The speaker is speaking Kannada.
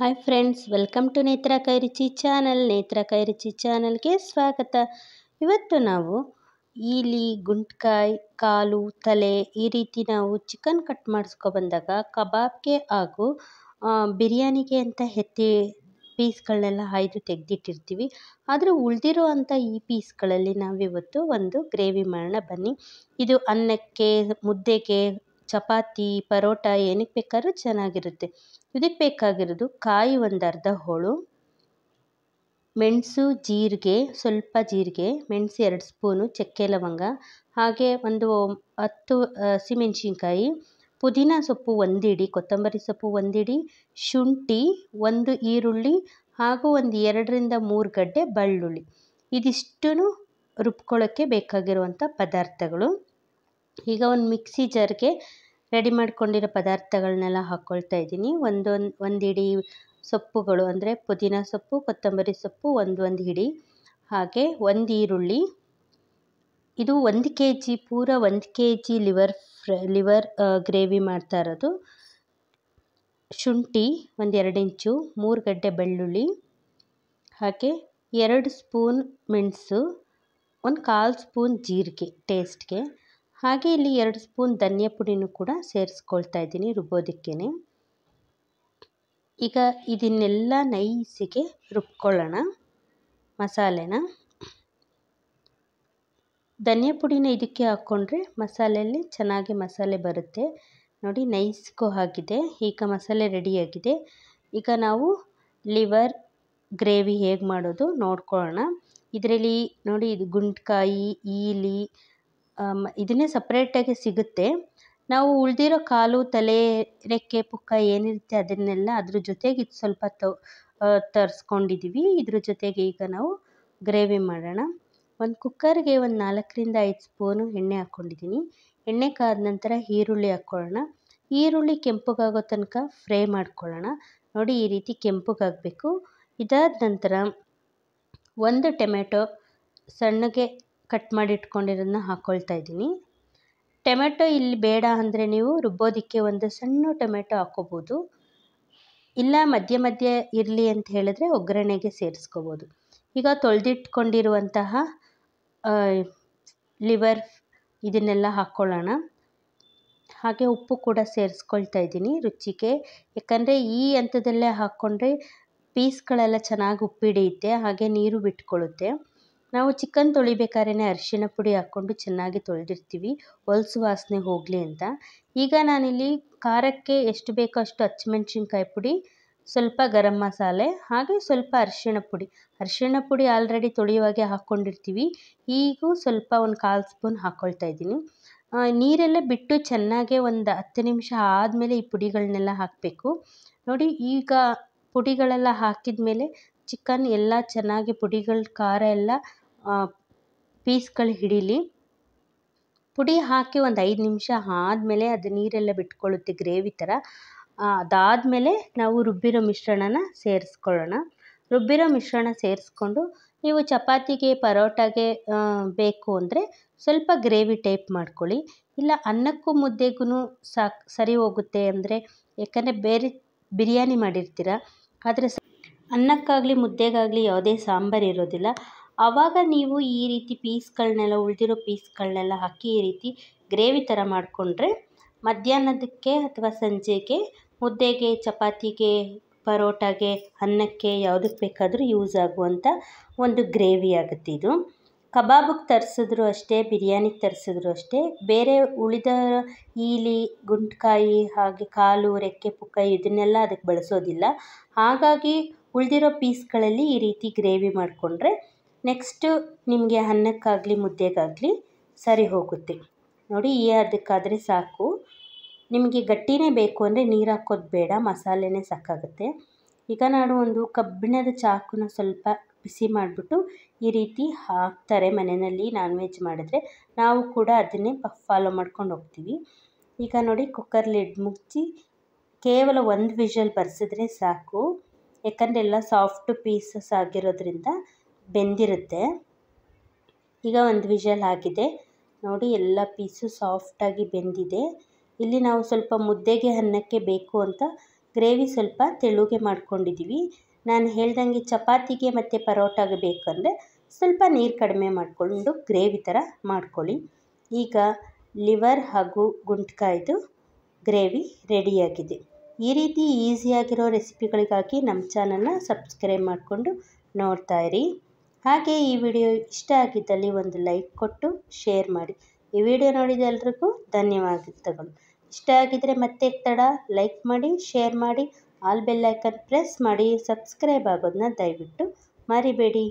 ಹಾಯ್ ಫ್ರೆಂಡ್ಸ್ ವೆಲ್ಕಮ್ ಟು ನೇತ್ರ ಕೈರುಚಿ ಚಾನಲ್ ನೇತ್ರ ಕೈರುಚಿ ಚಾನಲ್ಗೆ ಸ್ವಾಗತ ಇವತ್ತು ನಾವು ಈಲಿ ಗುಂಟ್ಕಾಯಿ ಕಾಲು ತಲೆ ಈ ರೀತಿ ನಾವು ಚಿಕನ್ ಕಟ್ ಮಾಡಿಸ್ಕೊ ಬಂದಾಗ ಕಬಾಬ್ಗೆ ಹಾಗೂ ಬಿರಿಯಾನಿಗೆ ಅಂತ ಹೆತ್ತಿ ಪೀಸ್ಗಳನ್ನೆಲ್ಲ ಹಾಯ್ದು ತೆಗೆದಿಟ್ಟಿರ್ತೀವಿ ಆದರೆ ಉಳಿದಿರೋ ಅಂಥ ಈ ಪೀಸ್ಗಳಲ್ಲಿ ನಾವಿವತ್ತು ಒಂದು ಗ್ರೇವಿ ಮಾಡೋಣ ಬನ್ನಿ ಇದು ಅನ್ನಕ್ಕೆ ಮುದ್ದೆಗೆ ಚಪಾತಿ ಪರೋಟ ಏನಕ್ಕೆ ಬೇಕಾದ್ರೂ ಚೆನ್ನಾಗಿರುತ್ತೆ ಇದಕ್ಕೆ ಬೇಕಾಗಿರೋದು ಕಾಯಿ ಒಂದು ಅರ್ಧ ಹೋಳು ಮೆಣಸು ಜೀರಿಗೆ ಸ್ವಲ್ಪ ಜೀರಿಗೆ ಮೆಣಸು ಎರಡು ಸ್ಪೂನು ಚಕ್ಕೆ ಲವಂಗ ಹಾಗೆ ಒಂದು ಹತ್ತು ಹಸಿಮೆಣಸಿನ್ಕಾಯಿ ಪುದೀನ ಸೊಪ್ಪು ಒಂದಿಡಿ ಕೊತ್ತಂಬರಿ ಸೊಪ್ಪು ಒಂದಿಡಿ ಶುಂಠಿ ಒಂದು ಈರುಳ್ಳಿ ಹಾಗೂ ಒಂದು ಎರಡರಿಂದ ಮೂರು ಗಡ್ಡೆ ಬೆಳ್ಳುಳ್ಳಿ ಇದಿಷ್ಟು ರುಬ್ಕೊಳ್ಳೋಕ್ಕೆ ಬೇಕಾಗಿರುವಂಥ ಪದಾರ್ಥಗಳು ಈಗ ಒಂದು ಮಿಕ್ಸಿ ಜಾರ್ಗೆ ರೆಡಿ ಮಾಡ್ಕೊಂಡಿರೋ ಪದಾರ್ಥಗಳನ್ನೆಲ್ಲ ಹಾಕ್ಕೊಳ್ತಾ ಇದ್ದೀನಿ ಒಂದೊಂದು ಒಂದು ಹಿಡಿ ಸೊಪ್ಪುಗಳು ಅಂದರೆ ಪುದೀನ ಸೊಪ್ಪು ಕೊತ್ತಂಬರಿ ಸೊಪ್ಪು ಒಂದು ಒಂದು ಹಿಡಿ ಹಾಗೆ ಒಂದು ಈರುಳ್ಳಿ ಇದು ಒಂದು ಕೆ ಜಿ ಪೂರ ಒಂದು K G liver fry liver gravy ಮಾಡ್ತಾ ಇರೋದು ಶುಂಠಿ ಒಂದು ಎರಡು ಇಂಚು ಮೂರು ಗಡ್ಡೆ ಬೆಳ್ಳುಳ್ಳಿ ಹಾಗೆ ಎರಡು ಸ್ಪೂನ್ ಮೆಣಸು ಒಂದು ಕಾಲು ಸ್ಪೂನ್ ಜೀರಿಗೆ ಟೇಸ್ಟ್ಗೆ ಹಾಗೆ ಇಲ್ಲಿ ಎರಡು ಸ್ಪೂನ್ ಧನಿಯಾ ಪುಡಿನೂ ಕೂಡ ಸೇರಿಸ್ಕೊಳ್ತಾ ಇದ್ದೀನಿ ರುಬ್ಬೋದಕ್ಕೇ ಈಗ ಇದನ್ನೆಲ್ಲ ನೈಸಿಗೆ ರುಬ್ಕೊಳ್ಳೋಣ ಮಸಾಲೆನ ಧನಿಯಾ ಪುಡಿನ ಇದಕ್ಕೆ ಹಾಕ್ಕೊಂಡ್ರೆ ಮಸಾಲೆಯಲ್ಲಿ ಚೆನ್ನಾಗಿ ಮಸಾಲೆ ಬರುತ್ತೆ ನೋಡಿ ನೈಸ್ಗೂ ಆಗಿದೆ ಈಗ ಮಸಾಲೆ ರೆಡಿಯಾಗಿದೆ ಈಗ ನಾವು ಲಿವರ್ ಗ್ರೇವಿ ಹೇಗೆ ಮಾಡೋದು ನೋಡ್ಕೊಳ್ಳೋಣ ಇದರಲ್ಲಿ ನೋಡಿ ಇದು ಗುಂಡ್ಕಾಯಿ ಈಲಿ ಇದನ್ನೇ ಸಪ್ರೇಟಾಗಿ ಸಿಗುತ್ತೆ ನಾವು ಉಳಿದಿರೋ ಕಾಲು ತಲೆ ರೆಕ್ಕೆ ಪುಕ್ಕ ಏನಿರುತ್ತೆ ಅದನ್ನೆಲ್ಲ ಅದ್ರ ಜೊತೆಗೆ ಇದು ಸ್ವಲ್ಪ ತರಿಸ್ಕೊಂಡಿದ್ದೀವಿ ಇದ್ರ ಜೊತೆಗೆ ಈಗ ನಾವು ಗ್ರೇವಿ ಮಾಡೋಣ ಒಂದು ಕುಕ್ಕರ್ಗೆ ಒಂದು ನಾಲ್ಕರಿಂದ ಐದು ಸ್ಪೂನು ಎಣ್ಣೆ ಹಾಕ್ಕೊಂಡಿದ್ದೀನಿ ಎಣ್ಣೆ ಕಾದ ನಂತರ ಈರುಳ್ಳಿ ಹಾಕ್ಕೊಳ್ಳೋಣ ಈರುಳ್ಳಿ ಕೆಂಪುಗಾಗೋ ತನಕ ಫ್ರೈ ಮಾಡ್ಕೊಳ್ಳೋಣ ನೋಡಿ ಈ ರೀತಿ ಕೆಂಪುಗಾಗಬೇಕು ಇದಾದ ನಂತರ ಒಂದು ಟೊಮೆಟೊ ಸಣ್ಣಗೆ ಕಟ್ ಮಾಡಿ ಇಟ್ಕೊಂಡಿರೋದನ್ನ ಹಾಕ್ಕೊಳ್ತಾ ಇದ್ದೀನಿ ಟೊಮೆಟೊ ಇಲ್ಲಿ ಬೇಡ ಅಂದರೆ ನೀವು ರುಬ್ಬೋದಕ್ಕೆ ಒಂದು ಸಣ್ಣ ಟೊಮೆಟೊ ಹಾಕ್ಕೋಬೋದು ಇಲ್ಲ ಮಧ್ಯ ಮಧ್ಯೆ ಇರಲಿ ಅಂತ ಹೇಳಿದ್ರೆ ಒಗ್ಗರಣೆಗೆ ಸೇರಿಸ್ಕೋಬೋದು ಈಗ ತೊಳೆದಿಟ್ಕೊಂಡಿರುವಂತಹ ಲಿವರ್ ಇದನ್ನೆಲ್ಲ ಹಾಕ್ಕೊಳ್ಳೋಣ ಹಾಗೆ ಉಪ್ಪು ಕೂಡ ಸೇರಿಸ್ಕೊಳ್ತಾ ಇದ್ದೀನಿ ರುಚಿಗೆ ಯಾಕಂದರೆ ಈ ಹಂತದಲ್ಲೇ ಹಾಕ್ಕೊಂಡ್ರೆ ಪೀಸ್ಗಳೆಲ್ಲ ಚೆನ್ನಾಗಿ ಉಪ್ಪಿಡಿಯುತ್ತೆ ಹಾಗೆ ನೀರು ಬಿಟ್ಕೊಳ್ಳುತ್ತೆ ನಾವು ಚಿಕನ್ ತೊಳಿಬೇಕಾದ್ರೇ ಅರಿಶಿಣ ಪುಡಿ ಹಾಕ್ಕೊಂಡು ಚೆನ್ನಾಗಿ ತೊಳೆದಿರ್ತೀವಿ ಹೊಲಸು ವಾಸನೆ ಹೋಗಲಿ ಅಂತ ಈಗ ನಾನಿಲ್ಲಿ ಖಾರಕ್ಕೆ ಎಷ್ಟು ಬೇಕೋ ಅಷ್ಟು ಹಸಿಮೆಣ್ಸಿನ್ಕಾಯಿ ಪುಡಿ ಸ್ವಲ್ಪ ಗರಂ ಮಸಾಲೆ ಹಾಗೆ ಸ್ವಲ್ಪ ಅರಿಶಿಣ ಪುಡಿ ಅರಿಶಿಣ ಪುಡಿ ಆಲ್ರೆಡಿ ತೊಳೆಯುವಾಗೆ ಹಾಕ್ಕೊಂಡಿರ್ತೀವಿ ಈಗೂ ಸ್ವಲ್ಪ ಒಂದು ಕಾಲು ಸ್ಪೂನ್ ಹಾಕ್ಕೊಳ್ತಾ ಇದ್ದೀನಿ ನೀರೆಲ್ಲ ಬಿಟ್ಟು ಚೆನ್ನಾಗೆ ಒಂದು ಹತ್ತು ನಿಮಿಷ ಆದಮೇಲೆ ಈ ಪುಡಿಗಳನ್ನೆಲ್ಲ ಹಾಕಬೇಕು ನೋಡಿ ಈಗ ಪುಡಿಗಳೆಲ್ಲ ಹಾಕಿದ ಮೇಲೆ ಚಿಕನ್ ಎಲ್ಲ ಚೆನ್ನಾಗಿ ಪುಡಿಗಳ ಖಾರ ಎಲ್ಲ ಪೀಸ್ಗಳು ಹಿಡೀಲಿ ಪುಡಿ ಹಾಕಿ ಒಂದು ಐದು ನಿಮಿಷ ಆದಮೇಲೆ ಅದು ನೀರೆಲ್ಲ ಬಿಟ್ಕೊಳ್ಳುತ್ತೆ ಗ್ರೇವಿ ಥರ ಅದಾದಮೇಲೆ ನಾವು ರುಬ್ಬಿರೋ ಮಿಶ್ರಣನ ಸೇರಿಸ್ಕೊಳ್ಳೋಣ ರುಬ್ಬಿರೋ ಮಿಶ್ರಣ ಸೇರಿಸ್ಕೊಂಡು ನೀವು ಚಪಾತಿಗೆ ಪರೋಟಾಗೆ ಬೇಕು ಅಂದರೆ ಸ್ವಲ್ಪ ಗ್ರೇವಿ ಟೈಪ್ ಮಾಡ್ಕೊಳ್ಳಿ ಇಲ್ಲ ಅನ್ನಕ್ಕೂ ಮುದ್ದೆಗೂ ಸಾಕು ಸರಿ ಹೋಗುತ್ತೆ ಅಂದರೆ ಯಾಕಂದರೆ ಬೇರೆ ಬಿರಿಯಾನಿ ಮಾಡಿರ್ತೀರ ಆದರೆ ಅನ್ನಕ್ಕಾಗಲಿ ಮುದ್ದೆಗಾಗಲಿ ಯಾವುದೇ ಸಾಂಬಾರು ಇರೋದಿಲ್ಲ ಆವಾಗ ನೀವು ಈ ರೀತಿ ಪೀಸ್ಗಳನ್ನೆಲ್ಲ ಉಳಿದಿರೋ ಪೀಸ್ಗಳನ್ನೆಲ್ಲ ಹಾಕಿ ಈ ರೀತಿ ಗ್ರೇವಿ ಥರ ಮಾಡಿಕೊಂಡ್ರೆ ಮಧ್ಯಾಹ್ನದಕ್ಕೆ ಅಥವಾ ಸಂಜೆಗೆ ಮುದ್ದೆಗೆ ಚಪಾತಿಗೆ ಪರೋಟಾಗೆ ಅನ್ನಕ್ಕೆ ಯಾವುದಕ್ಕೆ ಬೇಕಾದರೂ ಯೂಸ್ ಆಗುವಂಥ ಒಂದು ಗ್ರೇವಿ ಆಗುತ್ತೆ ಇದು ಕಬಾಬಿಗೆ ತರಿಸಿದ್ರು ಅಷ್ಟೇ ಬಿರಿಯಾನಿ ತರಿಸಿದ್ರು ಅಷ್ಟೇ ಬೇರೆ ಉಳಿದ ಈಲಿ ಗುಂಟ್ಕಾಯಿ ಹಾಗೆ ಕಾಲು ರೆಕ್ಕೆ ಪುಕ್ಕ ಇದನ್ನೆಲ್ಲ ಅದಕ್ಕೆ ಬಳಸೋದಿಲ್ಲ ಹಾಗಾಗಿ ಉಳಿದಿರೋ ಪೀಸ್ಗಳಲ್ಲಿ ಈ ರೀತಿ ಗ್ರೇವಿ ಮಾಡಿಕೊಂಡ್ರೆ ನೆಕ್ಸ್ಟು ನಿಮಗೆ ಅನ್ನಕ್ಕಾಗಲಿ ಮುದ್ದೆಗಾಗಲಿ ಸರಿ ಹೋಗುತ್ತೆ ನೋಡಿ ಈ ಅದಕ್ಕಾದರೆ ಸಾಕು ನಿಮಗೆ ಗಟ್ಟಿನೇ ಬೇಕು ಅಂದರೆ ನೀರು ಹಾಕೋದು ಬೇಡ ಮಸಾಲೆನೇ ಸಾಕಾಗುತ್ತೆ ಈಗ ನಾನು ಒಂದು ಕಬ್ಬಿಣದ ಚಾಕುನ ಸ್ವಲ್ಪ ಬಿಸಿ ಮಾಡಿಬಿಟ್ಟು ಈ ರೀತಿ ಹಾಕ್ತಾರೆ ಮನೆಯಲ್ಲಿ ನಾನ್ ವೆಜ್ ಮಾಡಿದ್ರೆ ನಾವು ಕೂಡ ಅದನ್ನೇ ಫಾಲೋ ಮಾಡ್ಕೊಂಡು ಹೋಗ್ತೀವಿ ಈಗ ನೋಡಿ ಕುಕ್ಕರ್ ಲಿಡ್ ಮುಚ್ಚಿ ಕೇವಲ ಒಂದು ವಿಷಲ್ ಬರೆಸಿದ್ರೆ ಸಾಕು ಯಾಕಂದರೆ ಎಲ್ಲ ಸಾಫ್ಟ್ ಪೀಸಸ್ ಆಗಿರೋದ್ರಿಂದ ಬೆಂದಿರುತ್ತೆ ಈಗ ಒಂದು ವಿಷಲ್ ಹಾಕಿದೆ ನೋಡಿ ಎಲ್ಲ ಪೀಸು ಸಾಫ್ಟಾಗಿ ಬೆಂದಿದೆ ಇಲ್ಲಿ ನಾವು ಸ್ವಲ್ಪ ಮುದ್ದೆಗೆ ಅನ್ನಕ್ಕೆ ಬೇಕು ಅಂತ ಗ್ರೇವಿ ಸ್ವಲ್ಪ ತೆಳುಗೆ ಮಾಡ್ಕೊಂಡಿದ್ದೀವಿ ನಾನು ಹೇಳ್ದಂಗೆ ಚಪಾತಿಗೆ ಮತ್ತು ಪರೋಟಾಗೆ ಬೇಕಂದರೆ ಸ್ವಲ್ಪ ನೀರು ಕಡಿಮೆ ಮಾಡಿಕೊಂಡು ಗ್ರೇವಿ ಥರ ಮಾಡ್ಕೊಳ್ಳಿ ಈಗ ಲಿವರ್ ಹಾಗೂ ಗುಂಟ್ಕಾಯ್ದು ಗ್ರೇವಿ ರೆಡಿಯಾಗಿದೆ ಈ ರೀತಿ ಈಸಿಯಾಗಿರೋ ರೆಸಿಪಿಗಳಿಗಾಗಿ ನಮ್ಮ ಚಾನಲ್ನ ಸಬ್ಸ್ಕ್ರೈಬ್ ಮಾಡಿಕೊಂಡು ನೋಡ್ತಾಯಿರಿ ಹಾಗೆ ಈ ವಿಡಿಯೋ ಇಷ್ಟ ಆಗಿದ್ದಲ್ಲಿ ಒಂದು ಲೈಕ್ ಕೊಟ್ಟು ಶೇರ್ ಮಾಡಿ ಈ ವಿಡಿಯೋ ನೋಡಿದ ಎಲ್ರಿಗೂ ಧನ್ಯವಾದಗಳು ಇಷ್ಟ ಆಗಿದ್ದರೆ ಮತ್ತೆ ತಡ ಲೈಕ್ ಮಾಡಿ ಶೇರ್ ಮಾಡಿ ಆಲ್ ಬೆಲ್ಲೈಕನ್ ಪ್ರೆಸ್ ಮಾಡಿ ಸಬ್ಸ್ಕ್ರೈಬ್ ಆಗೋದನ್ನ ದಯವಿಟ್ಟು ಮರಿಬೇಡಿ